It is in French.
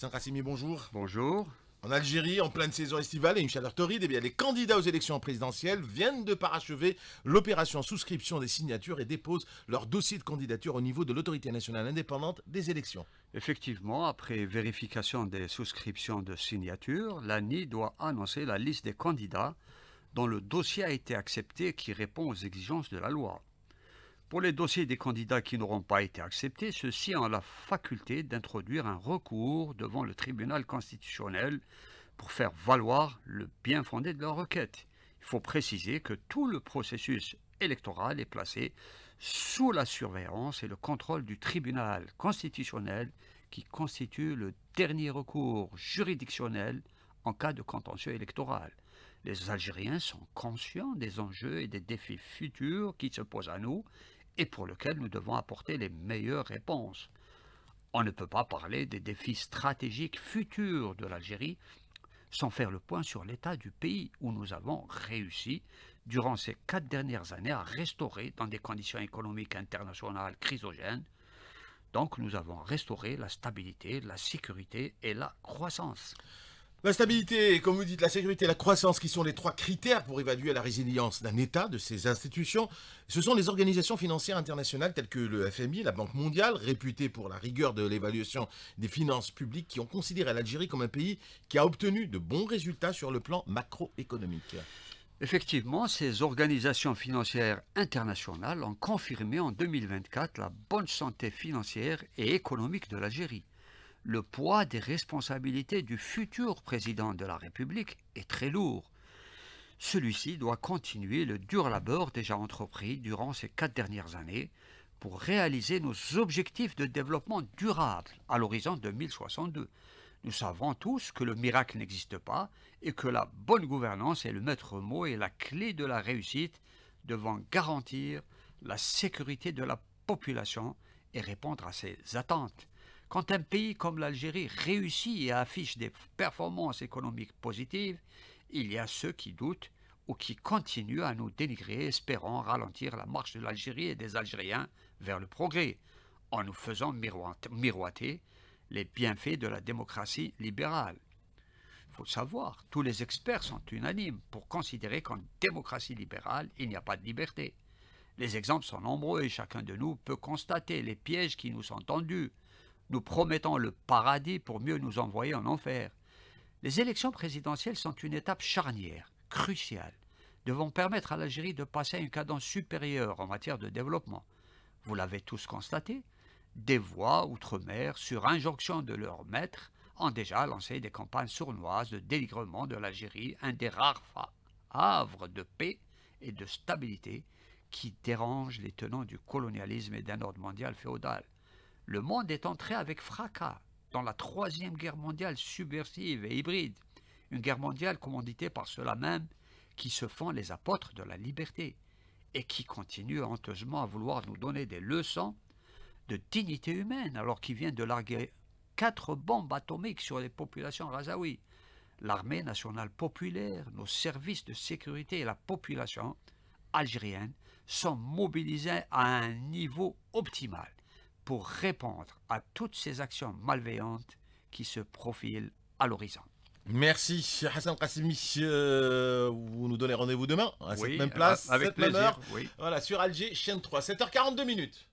Saint-Rassimi, bonjour. Bonjour. En Algérie, en pleine saison estivale et une chaleur torride, eh bien, les candidats aux élections présidentielles viennent de parachever l'opération souscription des signatures et déposent leur dossier de candidature au niveau de l'autorité nationale indépendante des élections. Effectivement, après vérification des souscriptions de signatures, l'ANI doit annoncer la liste des candidats dont le dossier a été accepté et qui répond aux exigences de la loi. Pour les dossiers des candidats qui n'auront pas été acceptés, ceux-ci ont la faculté d'introduire un recours devant le tribunal constitutionnel pour faire valoir le bien fondé de leur requête. Il faut préciser que tout le processus électoral est placé sous la surveillance et le contrôle du tribunal constitutionnel qui constitue le dernier recours juridictionnel en cas de contentieux électoral. Les Algériens sont conscients des enjeux et des défis futurs qui se posent à nous et pour lequel nous devons apporter les meilleures réponses. On ne peut pas parler des défis stratégiques futurs de l'Algérie sans faire le point sur l'état du pays où nous avons réussi, durant ces quatre dernières années, à restaurer, dans des conditions économiques internationales chrysogènes, donc nous avons restauré la stabilité, la sécurité et la croissance. La stabilité et, comme vous dites, la sécurité et la croissance, qui sont les trois critères pour évaluer la résilience d'un État, de ses institutions, ce sont les organisations financières internationales telles que le FMI, la Banque mondiale, réputées pour la rigueur de l'évaluation des finances publiques, qui ont considéré l'Algérie comme un pays qui a obtenu de bons résultats sur le plan macroéconomique. Effectivement, ces organisations financières internationales ont confirmé en 2024 la bonne santé financière et économique de l'Algérie le poids des responsabilités du futur président de la République est très lourd. Celui-ci doit continuer le dur labeur déjà entrepris durant ces quatre dernières années pour réaliser nos objectifs de développement durable à l'horizon 2062. Nous savons tous que le miracle n'existe pas et que la bonne gouvernance est le maître mot et la clé de la réussite devant garantir la sécurité de la population et répondre à ses attentes. Quand un pays comme l'Algérie réussit et affiche des performances économiques positives, il y a ceux qui doutent ou qui continuent à nous dénigrer, espérant ralentir la marche de l'Algérie et des Algériens vers le progrès, en nous faisant miroiter les bienfaits de la démocratie libérale. Il faut savoir, tous les experts sont unanimes pour considérer qu'en démocratie libérale, il n'y a pas de liberté. Les exemples sont nombreux et chacun de nous peut constater les pièges qui nous sont tendus, nous promettons le paradis pour mieux nous envoyer en enfer. Les élections présidentielles sont une étape charnière, cruciale, devant permettre à l'Algérie de passer à une cadence supérieure en matière de développement. Vous l'avez tous constaté, des voix outre-mer, sur injonction de leurs maîtres, ont déjà lancé des campagnes sournoises de déligrement de l'Algérie, un des rares havres de paix et de stabilité qui dérange les tenants du colonialisme et d'un ordre mondial féodal le monde est entré avec fracas dans la troisième guerre mondiale subversive et hybride, une guerre mondiale commanditée par ceux-là même qui se font les apôtres de la liberté et qui continuent honteusement à vouloir nous donner des leçons de dignité humaine alors qu'ils viennent de larguer quatre bombes atomiques sur les populations razaouis. L'armée nationale populaire, nos services de sécurité et la population algérienne sont mobilisés à un niveau optimal pour répondre à toutes ces actions malveillantes qui se profilent à l'horizon. Merci Hassan Kassimi, vous nous donnez rendez-vous demain à cette même place, avec cette même heure, voilà, sur Alger, chaîne 3, 7h42 minutes.